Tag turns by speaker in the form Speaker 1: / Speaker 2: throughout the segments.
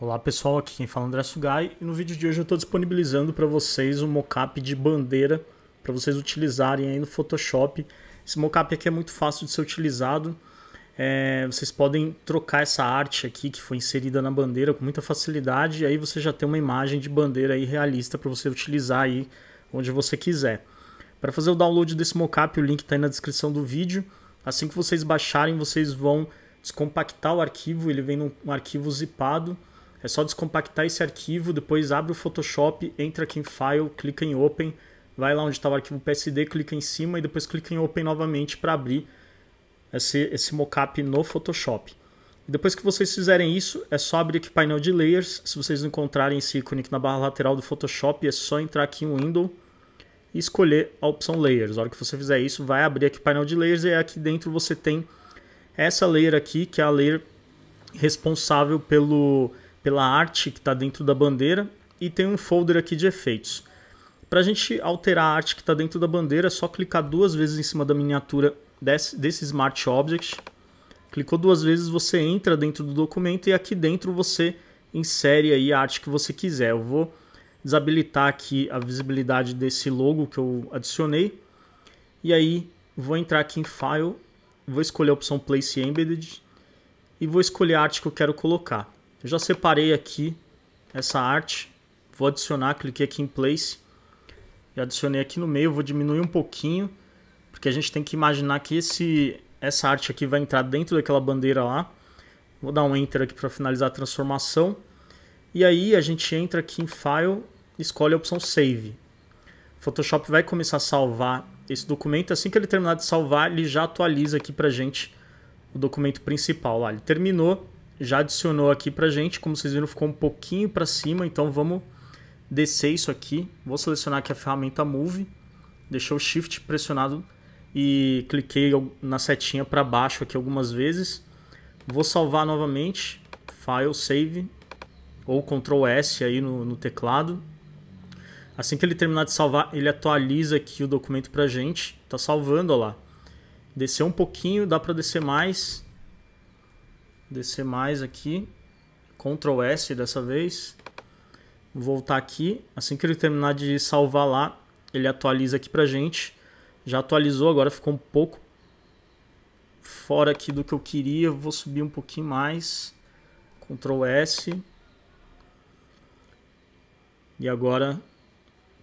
Speaker 1: Olá pessoal, aqui quem fala é André Sugai e no vídeo de hoje eu estou disponibilizando para vocês um mockup de bandeira para vocês utilizarem aí no Photoshop. Esse mockup aqui é muito fácil de ser utilizado, é, vocês podem trocar essa arte aqui que foi inserida na bandeira com muita facilidade e aí você já tem uma imagem de bandeira aí realista para você utilizar aí onde você quiser. Para fazer o download desse mockup o link está aí na descrição do vídeo, assim que vocês baixarem vocês vão descompactar o arquivo, ele vem num arquivo zipado é só descompactar esse arquivo, depois abre o Photoshop, entra aqui em File, clica em Open, vai lá onde está o arquivo PSD, clica em cima e depois clica em Open novamente para abrir esse, esse mockup no Photoshop. depois que vocês fizerem isso, é só abrir aqui o painel de Layers. Se vocês não encontrarem esse ícone aqui na barra lateral do Photoshop, é só entrar aqui em Window e escolher a opção Layers. A hora que você fizer isso, vai abrir aqui o painel de Layers e é aqui dentro você tem essa layer aqui, que é a layer responsável pelo pela arte que está dentro da bandeira e tem um folder aqui de efeitos. Para a gente alterar a arte que está dentro da bandeira, é só clicar duas vezes em cima da miniatura desse, desse Smart Object. Clicou duas vezes, você entra dentro do documento e aqui dentro você insere aí a arte que você quiser. Eu vou desabilitar aqui a visibilidade desse logo que eu adicionei. E aí vou entrar aqui em File, vou escolher a opção Place Embedded e vou escolher a arte que eu quero colocar. Eu já separei aqui essa arte, vou adicionar, cliquei aqui em Place, já adicionei aqui no meio, vou diminuir um pouquinho, porque a gente tem que imaginar que esse, essa arte aqui vai entrar dentro daquela bandeira lá. Vou dar um Enter aqui para finalizar a transformação. E aí a gente entra aqui em File, escolhe a opção Save. Photoshop vai começar a salvar esse documento. Assim que ele terminar de salvar, ele já atualiza aqui para gente o documento principal. Lá. Ele terminou, já adicionou aqui pra gente. Como vocês viram, ficou um pouquinho para cima, então vamos descer isso aqui. Vou selecionar aqui a ferramenta Move, deixou o Shift pressionado e cliquei na setinha para baixo aqui algumas vezes. Vou salvar novamente, File, Save, ou Ctrl S aí no, no teclado. Assim que ele terminar de salvar, ele atualiza aqui o documento pra gente. Tá salvando, ó lá. Desceu um pouquinho, dá para descer mais. Descer mais aqui. Ctrl S dessa vez. Voltar aqui. Assim que ele terminar de salvar lá, ele atualiza aqui pra gente. Já atualizou, agora ficou um pouco fora aqui do que eu queria. Vou subir um pouquinho mais. Ctrl S. E agora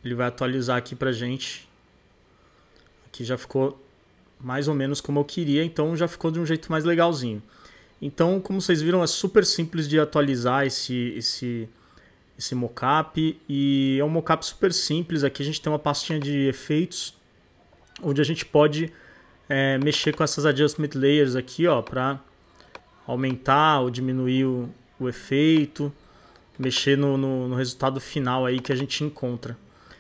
Speaker 1: ele vai atualizar aqui pra gente. Aqui já ficou mais ou menos como eu queria, então já ficou de um jeito mais legalzinho. Então, como vocês viram, é super simples de atualizar esse, esse, esse mockup. E é um mockup super simples. Aqui a gente tem uma pastinha de efeitos, onde a gente pode é, mexer com essas adjustment layers aqui, ó, para aumentar ou diminuir o, o efeito, mexer no, no, no resultado final aí que a gente encontra.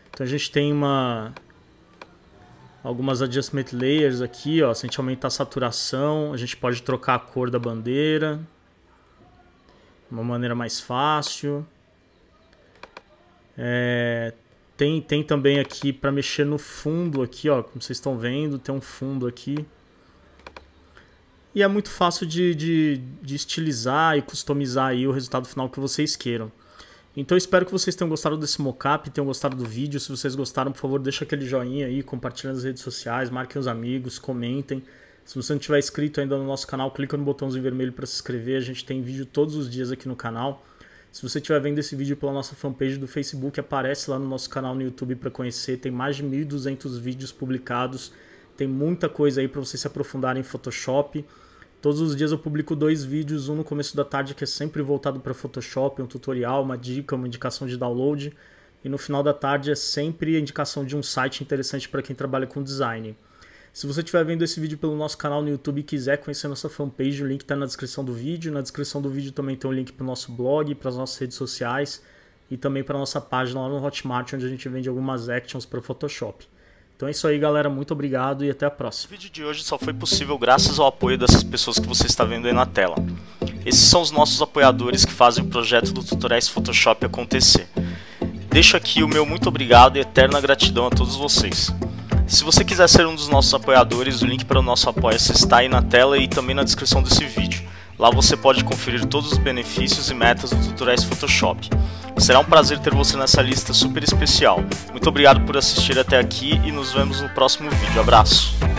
Speaker 1: Então a gente tem uma algumas adjustment layers aqui, ó, se a gente aumentar a saturação, a gente pode trocar a cor da bandeira, uma maneira mais fácil. É, tem, tem também aqui para mexer no fundo aqui, ó, como vocês estão vendo, tem um fundo aqui. E é muito fácil de, de, de estilizar e customizar aí o resultado final que vocês queiram. Então espero que vocês tenham gostado desse mockup, tenham gostado do vídeo. Se vocês gostaram, por favor, deixa aquele joinha aí, compartilha nas redes sociais, marquem os amigos, comentem. Se você não tiver inscrito ainda no nosso canal, clica no botãozinho vermelho para se inscrever. A gente tem vídeo todos os dias aqui no canal. Se você estiver vendo esse vídeo pela nossa fanpage do Facebook, aparece lá no nosso canal no YouTube para conhecer. Tem mais de 1.200 vídeos publicados. Tem muita coisa aí para você se aprofundar em Photoshop. Todos os dias eu publico dois vídeos, um no começo da tarde que é sempre voltado para Photoshop, um tutorial, uma dica, uma indicação de download, e no final da tarde é sempre a indicação de um site interessante para quem trabalha com design. Se você estiver vendo esse vídeo pelo nosso canal no YouTube e quiser conhecer nossa fanpage, o link está na descrição do vídeo. Na descrição do vídeo também tem um link para o nosso blog, para as nossas redes sociais e também para a nossa página lá no Hotmart, onde a gente vende algumas actions para Photoshop. Então é isso aí, galera. Muito obrigado e até a próxima. O vídeo de hoje só foi possível graças ao apoio dessas pessoas que você está vendo aí na tela. Esses são os nossos apoiadores que fazem o projeto do Tutoriais Photoshop acontecer. Deixo aqui o meu muito obrigado e eterna gratidão a todos vocês. Se você quiser ser um dos nossos apoiadores, o link para o nosso apoia-se está aí na tela e também na descrição desse vídeo. Lá você pode conferir todos os benefícios e metas do Tutoriais Photoshop. Será um prazer ter você nessa lista super especial. Muito obrigado por assistir até aqui e nos vemos no próximo vídeo. Abraço!